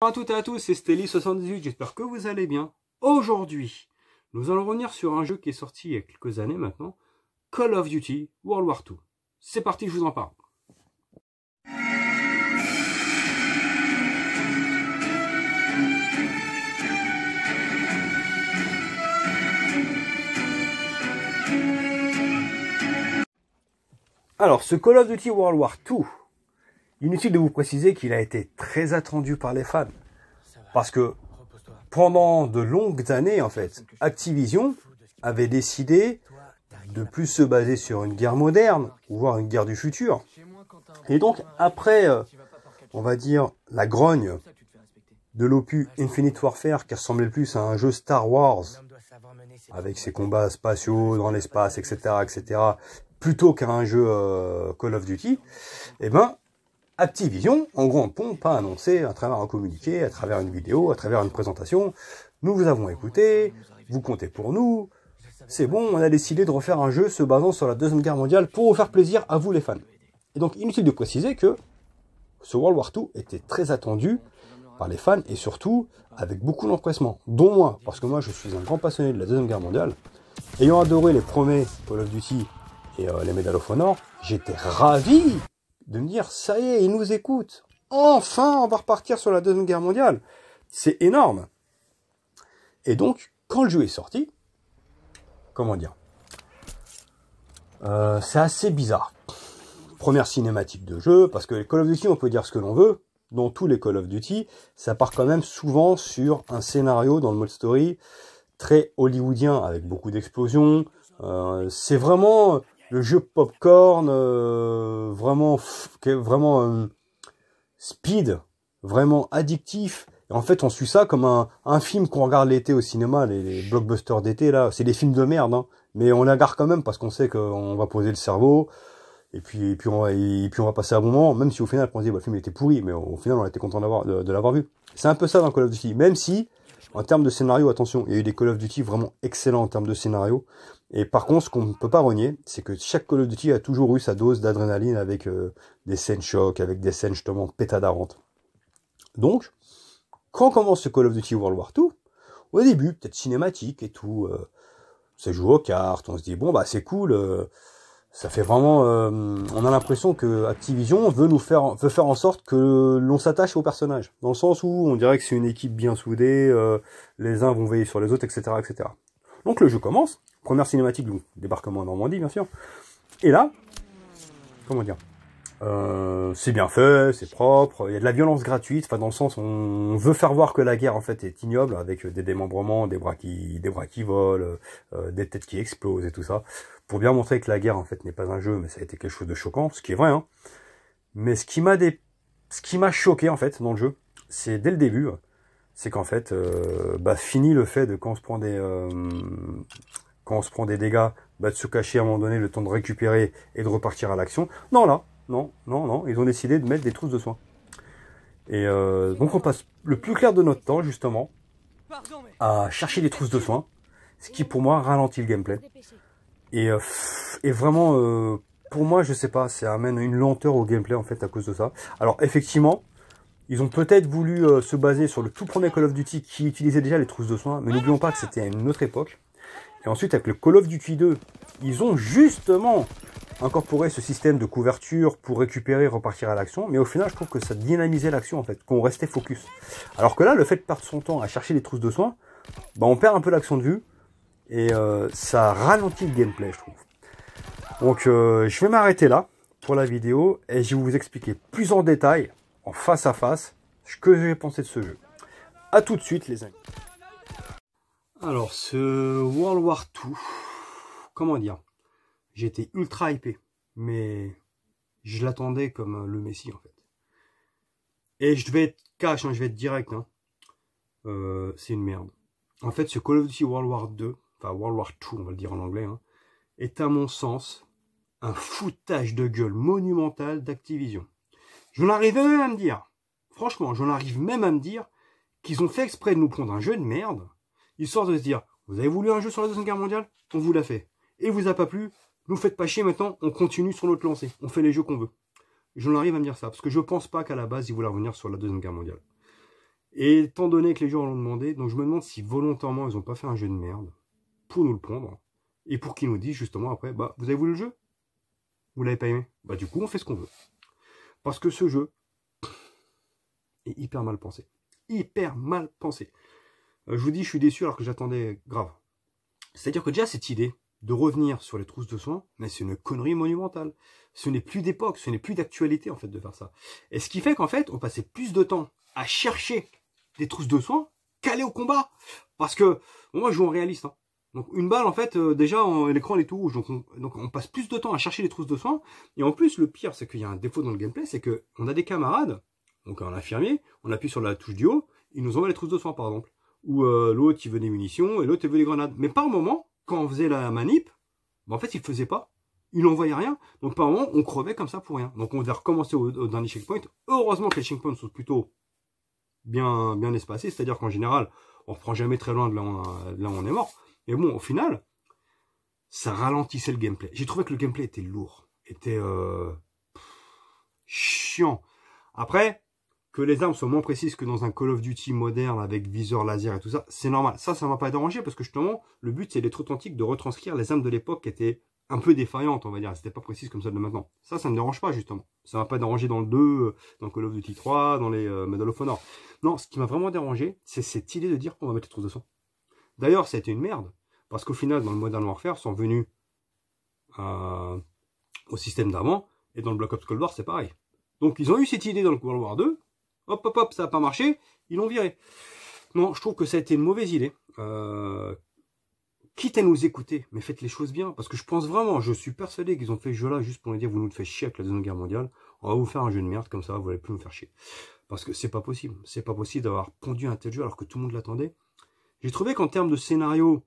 Bonjour à toutes et à tous, c'est Stelly78, j'espère que vous allez bien. Aujourd'hui, nous allons revenir sur un jeu qui est sorti il y a quelques années maintenant, Call of Duty World War 2. C'est parti, je vous en parle. Alors, ce Call of Duty World War 2... Inutile de vous préciser qu'il a été très attendu par les fans. Parce que pendant de longues années, en fait, Activision avait décidé de plus se baser sur une guerre moderne, ou voire une guerre du futur. Et donc, après, euh, on va dire, la grogne de l'opus Infinite Warfare, qui ressemblait plus à un jeu Star Wars, avec ses combats spatiaux dans l'espace, etc., etc., plutôt qu'à un jeu euh, Call of Duty, eh ben, Activision, en grand pompe, a annoncé à travers un communiqué, à travers une vidéo, à travers une présentation, nous vous avons écouté, vous comptez pour nous, c'est bon, on a décidé de refaire un jeu se basant sur la Deuxième Guerre mondiale pour vous faire plaisir à vous les fans. Et donc inutile de préciser que ce World War II était très attendu par les fans et surtout avec beaucoup d'empressement, dont moi, parce que moi je suis un grand passionné de la Deuxième Guerre mondiale, ayant adoré les premiers Call of Duty et euh, les Medal of Honor, j'étais ravi de me dire, ça y est, ils nous écoute Enfin, on va repartir sur la Deuxième Guerre mondiale. C'est énorme. Et donc, quand le jeu est sorti, comment dire euh, C'est assez bizarre. Première cinématique de jeu, parce que les Call of Duty, on peut dire ce que l'on veut, dans tous les Call of Duty, ça part quand même souvent sur un scénario dans le mode story très hollywoodien, avec beaucoup d'explosions. Euh, c'est vraiment le jeu popcorn euh, vraiment vraiment euh, speed vraiment addictif et en fait on suit ça comme un, un film qu'on regarde l'été au cinéma les, blockbusters d'été là c'est des films de merde hein. mais on la garde quand même parce qu'on sait qu'on va poser le cerveau et puis et puis on va, et puis on va passer un bon moment même si au final on se dit bah, le film était pourri mais au final on était content d'avoir de, de l'avoir vu c'est un peu ça dans Call of Duty même si en termes de scénario, attention, il y a eu des Call of Duty vraiment excellents en termes de scénario. Et par contre, ce qu'on ne peut pas renier, c'est que chaque Call of Duty a toujours eu sa dose d'adrénaline avec euh, des scènes choc, avec des scènes justement pétadarantes. Donc, quand commence ce Call of Duty World War 2 au début, peut-être cinématique et tout, euh, ça joue aux cartes, on se dit, bon, bah c'est cool, euh, ça fait vraiment, euh, on a l'impression que Activision veut nous faire, veut faire en sorte que l'on s'attache au personnage, dans le sens où on dirait que c'est une équipe bien soudée, euh, les uns vont veiller sur les autres, etc., etc. Donc le jeu commence, première cinématique, donc débarquement en Normandie, bien sûr. Et là, comment dire, euh, c'est bien fait, c'est propre, il y a de la violence gratuite, enfin dans le sens on veut faire voir que la guerre en fait est ignoble avec euh, des démembrements, des bras qui des bras qui volent, euh, des têtes qui explosent et tout ça pour bien montrer que la guerre en fait n'est pas un jeu mais ça a été quelque chose de choquant, ce qui est vrai hein. Mais ce qui m'a des ce qui m'a choqué en fait dans le jeu, c'est dès le début, c'est qu'en fait bah fini le fait de quand on se prend des quand on se prend des dégâts, bah, de se cacher à un moment donné le temps de récupérer et de repartir à l'action. Non, là, non, non, non. Ils ont décidé de mettre des trousses de soins. Et euh, donc on passe le plus clair de notre temps justement à chercher des trousses de soins, ce qui pour moi ralentit le gameplay. Et, euh, et vraiment, euh, pour moi, je sais pas, ça amène une lenteur au gameplay en fait à cause de ça. Alors effectivement, ils ont peut-être voulu euh, se baser sur le tout premier Call of Duty qui utilisait déjà les trousses de soins, mais n'oublions pas que c'était à une autre époque. Et ensuite avec le Call of Duty 2, ils ont justement incorporer ce système de couverture pour récupérer, repartir à l'action. Mais au final, je trouve que ça dynamisait l'action en fait, qu'on restait focus. Alors que là, le fait de perdre son temps à chercher les trousses de soins, bah, on perd un peu l'action de vue et euh, ça ralentit le gameplay, je trouve. Donc, euh, je vais m'arrêter là pour la vidéo et je vais vous expliquer plus en détail, en face à face, ce que j'ai pensé de ce jeu. À tout de suite, les amis. Alors, ce World War 2, comment dire j'étais ultra hypé, mais je l'attendais comme euh, le Messi en fait. Et je vais être cash, hein, je vais être direct. Hein. Euh, c'est une merde. En fait, ce Call of Duty World War 2, enfin World War 2 on va le dire en anglais, hein, est à mon sens un foutage de gueule monumental d'Activision. Je arrive même à me dire, franchement, j'en arrive même à me dire qu'ils ont fait exprès de nous prendre un jeu de merde, histoire de se dire, vous avez voulu un jeu sur la Deuxième Guerre mondiale On vous l'a fait. Et vous a pas plu vous faites pas chier maintenant, on continue sur notre lancée. On fait les jeux qu'on veut. J'en arrive à me dire ça, parce que je pense pas qu'à la base, ils voulaient revenir sur la Deuxième Guerre mondiale. Et étant donné que les gens l'ont demandé, donc je me demande si volontairement ils n'ont pas fait un jeu de merde pour nous le prendre, et pour qu'ils nous disent justement après, bah, vous avez voulu le jeu Vous l'avez pas aimé Bah, du coup, on fait ce qu'on veut. Parce que ce jeu est hyper mal pensé. Hyper mal pensé. Euh, je vous dis, je suis déçu alors que j'attendais grave. C'est-à-dire que déjà, cette idée de revenir sur les trousses de soins, mais c'est une connerie monumentale. Ce n'est plus d'époque, ce n'est plus d'actualité en fait de faire ça. Et ce qui fait qu'en fait, on passait plus de temps à chercher des trousses de soins qu'à aller au combat. Parce que moi, je joue en réaliste. Hein. Donc une balle, en fait, euh, déjà, l'écran est tout rouge. Donc on, passe plus de temps à chercher les trousses de soins. Et en plus, le pire, c'est qu'il y a un défaut dans le gameplay, c'est que on a des camarades, donc un infirmier, on appuie sur la touche du haut, il nous envoie les trousses de soins, par exemple. Ou euh, l'autre, il veut des munitions, et l'autre, il veut des grenades. Mais par moment, quand on faisait la manip, bah, en fait, il faisait pas. Il voyait rien. Donc, par moment, on crevait comme ça pour rien. Donc, on devait recommencer au, dernier checkpoint. Heureusement que les checkpoints sont plutôt bien, bien espacés. C'est-à-dire qu'en général, on reprend jamais très loin de là, où on est mort. et bon, au final, ça ralentissait le gameplay. J'ai trouvé que le gameplay était lourd, était euh, chiant. Après, que les armes soient moins précises que dans un Call of Duty moderne avec viseur laser et tout ça, c'est normal. Ça, ça ne m'a pas dérangé parce que justement, le but c'est d'être authentique, de retranscrire les armes de l'époque qui étaient un peu défaillantes, on va dire. C'était pas précises comme celles de maintenant. Ça, ça me dérange pas justement. Ça ne m'a pas dérangé dans le 2, euh, dans Call of Duty 3, dans les euh, Medal of Honor. Non, ce qui m'a vraiment dérangé, c'est cette idée de dire qu'on va mettre les trousses de sang. D'ailleurs, ça a été une merde parce qu'au final, dans le Modern Warfare, sont venus euh, au système d'avant et dans le Black Ops Cold War, c'est pareil. Donc ils ont eu cette idée dans le Cold War 2, hop, hop, hop, ça n'a pas marché, ils l'ont viré. Non, je trouve que ça a été une mauvaise idée. Euh, quitte à nous écouter, mais faites les choses bien, parce que je pense vraiment, je suis persuadé qu'ils ont fait ce jeu-là juste pour nous dire, vous nous faites chier avec la Deuxième Guerre mondiale, on va vous faire un jeu de merde, comme ça, vous n'allez plus nous faire chier. Parce que c'est pas possible, c'est pas possible d'avoir pondu un tel jeu alors que tout le monde l'attendait. J'ai trouvé qu'en termes de scénario,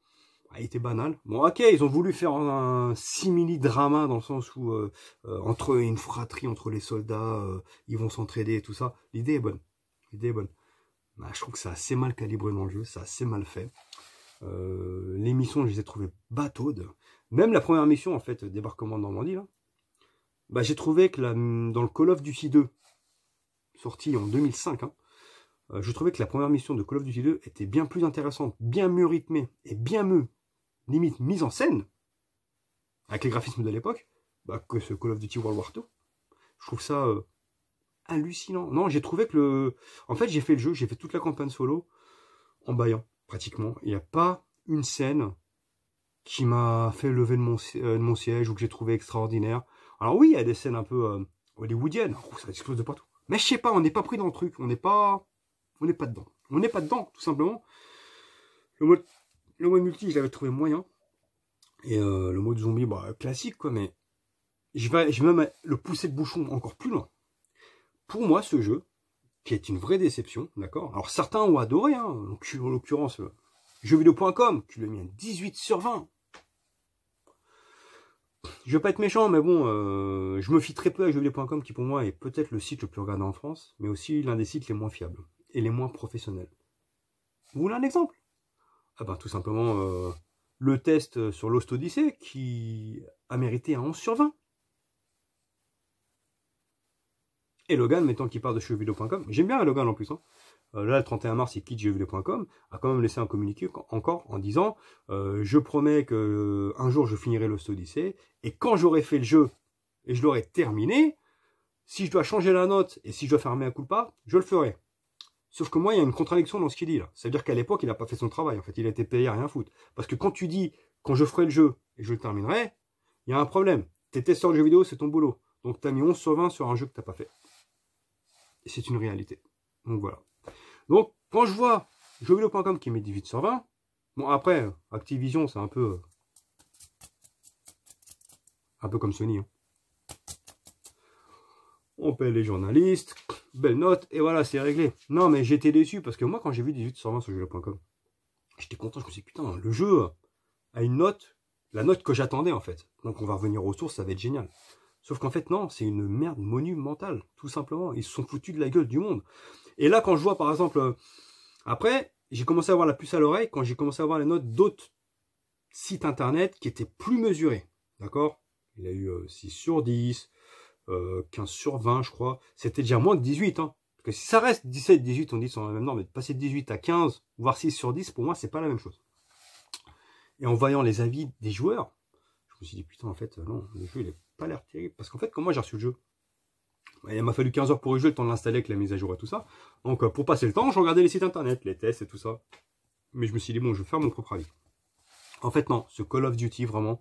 a ah, été banal. Bon, ok, ils ont voulu faire un simili-drama dans le sens où euh, euh, entre une fratrie entre les soldats, euh, ils vont s'entraider et tout ça. L'idée est bonne. L'idée est bonne. Bah, je trouve que c'est assez mal calibré dans le jeu, c'est assez mal fait. les missions, je les ai trouvées bataudes. Même la première mission, en fait, débarquement de Normandie, là, bah, j'ai trouvé que la, dans le Call of Duty 2, sorti en 2005, hein, je trouvais que la première mission de Call of Duty 2 était bien plus intéressante, bien mieux rythmée et bien mieux limite mise en scène, avec les graphismes de l'époque, bah, que ce Call of Duty World War Je trouve ça euh, hallucinant. Non, j'ai trouvé que le... En fait, j'ai fait le jeu, j'ai fait toute la campagne solo en baillant, pratiquement. Il n'y a pas une scène qui m'a fait lever euh, de mon, siège ou que j'ai trouvé extraordinaire. Alors oui, il y a des scènes un peu euh, hollywoodiennes, ça explose de partout. Mais je sais pas, on n'est pas pris dans le truc, on n'est pas... On n'est pas dedans. On n'est pas dedans, tout simplement. Le mode le mode multi, je l'avais trouvé moyen. Et euh, le mode zombie, bah, classique, quoi, mais je vais, je vais même le pousser de bouchon encore plus loin. Pour moi, ce jeu, qui est une vraie déception, d'accord Alors certains ont adoré, hein, en l'occurrence, jeuxvideo.com, qui lui mis à 18 sur 20. Je vais pas être méchant, mais bon, euh, je me fie très peu à jeuxvideo.com, qui pour moi est peut-être le site le plus regardé en France, mais aussi l'un des sites les moins fiables et les moins professionnels. Vous voulez un exemple ah bah, Tout simplement euh, le test euh, sur Lost qui a mérité un 11 sur 20. Et Logan, mettant qu'il part de jeuxvideo.com, j'aime bien Logan en plus, hein. euh, là le 31 mars il quitte jeuxvideo.com, a quand même laissé un communiqué encore en disant Je promets que un jour je finirai Lost et quand j'aurai fait le jeu et je l'aurai terminé, si je dois changer la note et si je dois fermer un coup de pas, je le ferai. Sauf que moi, il y a une contradiction dans ce qu'il dit là. C'est-à-dire qu'à l'époque, il n'a pas fait son travail. En fait, il a été payé à rien foutre. Parce que quand tu dis, quand je ferai le jeu et je le terminerai, il y a un problème. T'es testeur de jeux vidéo, c'est ton boulot. Donc t'as mis 11 sur 20 sur un jeu que t'as pas fait. Et c'est une réalité. Donc voilà. Donc quand je vois jeuxvideo.com qui met 18 sur 20, bon après, Activision, c'est un peu. Euh, un peu comme Sony. Hein. On paye les journalistes, belle note, et voilà, c'est réglé. Non, mais j'étais déçu, parce que moi, quand j'ai vu 18 sur 20 sur jeu.com, j'étais content, je me suis dit, putain, le jeu a une note, la note que j'attendais, en fait. Donc, on va revenir aux sources, ça va être génial. Sauf qu'en fait, non, c'est une merde monumentale, tout simplement. Ils se sont foutus de la gueule du monde. Et là, quand je vois, par exemple, euh, après, j'ai commencé à avoir la puce à l'oreille quand j'ai commencé à avoir les notes d'autres sites internet qui étaient plus mesurés. D'accord Il a eu 6 euh, sur 10, 15 euh, sur 20, je crois. C'était déjà moins de 18. Hein. Parce que si ça reste 17, 18, on dit sont la même norme, mais de passer de 18 à 15, voire 6 sur 10, pour moi, c'est pas la même chose. Et en voyant les avis des joueurs, je me suis dit, putain, en fait, euh, non, le jeu, il n'a pas l'air terrible. Parce qu'en fait, moi j'ai reçu le jeu il m'a fallu 15 heures pour le jeu, le temps de l'installer avec la mise à jour et tout ça. Donc euh, pour passer le temps, je regardais les sites internet, les tests et tout ça. Mais je me suis dit, bon, je vais faire mon propre avis. En fait, non, ce Call of Duty, vraiment,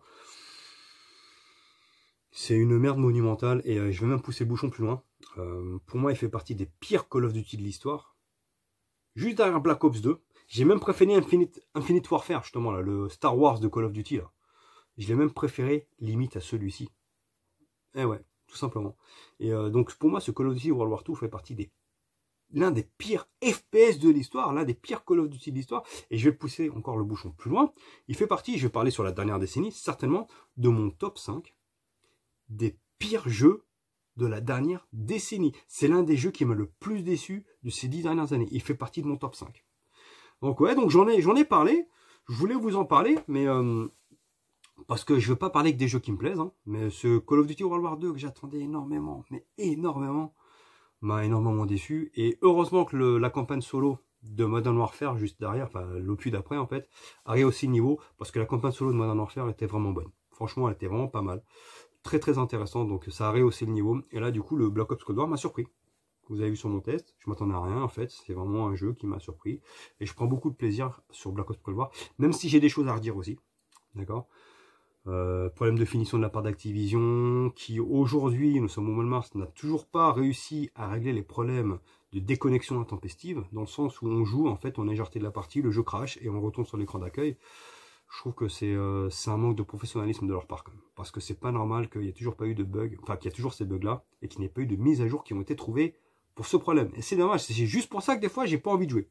c'est une merde monumentale et euh, je vais même pousser le bouchon plus loin. Euh, pour moi, il fait partie des pires Call of Duty de l'histoire. Juste derrière Black Ops 2. J'ai même préféré Infinite, Infinite, Warfare, justement, là, le Star Wars de Call of Duty. Je l'ai même préféré limite à celui-ci. Eh ouais, tout simplement. Et euh, donc, pour moi, ce Call of Duty World War II fait partie des l'un des pires FPS de l'histoire, l'un des pires Call of Duty de l'histoire, et je vais pousser encore le bouchon plus loin. Il fait partie, je vais parler sur la dernière décennie, certainement, de mon top 5 des pires jeux de la dernière décennie. C'est l'un des jeux qui m'a le plus déçu de ces dix dernières années. Il fait partie de mon top 5. Donc ouais, donc j'en ai, ai parlé. Je voulais vous en parler, mais euh, parce que je veux pas parler que des jeux qui me plaisent. Hein. mais ce Call of Duty World War 2 que j'attendais énormément, mais énormément, m'a énormément déçu. Et heureusement que la campagne solo de Modern Warfare juste derrière, enfin l'opus d'après en fait, arrive aussi niveau parce que la campagne solo de Modern Warfare était vraiment bonne. Franchement, elle était vraiment pas mal très très intéressant, donc ça a rehaussé le niveau. Et là, du coup, le Black Ops Cold War m'a surpris. Vous avez vu sur mon test, je m'attendais à rien en fait, c'est vraiment un jeu qui m'a surpris. Et je prends beaucoup de plaisir sur Black Ops Cold War, même si j'ai des choses à redire aussi. D'accord euh, problème de finition de la part d'Activision, qui aujourd'hui, nous sommes au mois de mars, n'a toujours pas réussi à régler les problèmes de déconnexion intempestive, dans le sens où on joue, en fait, on a jarté de la partie, le jeu crash et on retourne sur l'écran d'accueil je trouve que euh, c'est un manque de professionnalisme de leur part. Parce que c'est pas normal qu'il n'y ait toujours pas eu de bugs, enfin qu'il y a toujours ces bugs-là, et qu'il n'y ait pas eu de mise à jour qui ont été trouvées pour ce problème. Et c'est dommage, c'est juste pour ça que des fois, j'ai pas envie de jouer.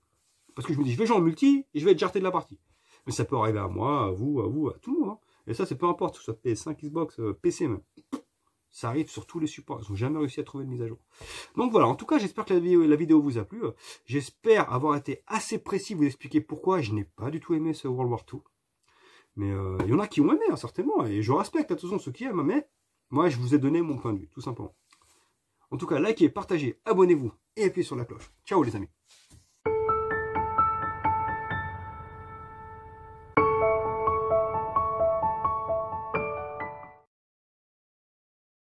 Parce que je me dis, je vais jouer en multi, et je vais être jarté de la partie. Mais ça peut arriver à moi, à vous, à vous, à tout le monde. Hein. Et ça, c'est peu importe, que ce soit PS5, Xbox, euh, PC même. Ça arrive sur tous les supports. Ils n'ont jamais réussi à trouver de mise à jour. Donc voilà, en tout cas, j'espère que la vidéo, vous a plu. J'espère avoir été assez précis, vous expliquer pourquoi je n'ai pas du tout aimé ce World War 2. Mais euh, il y en a qui ont aimé, hein, certainement. Et je respecte, à tous ceux qui aiment. Mais moi, je vous ai donné mon point de vue, tout simplement. En tout cas, likez, partagez, abonnez-vous et appuyez sur la cloche. Ciao les amis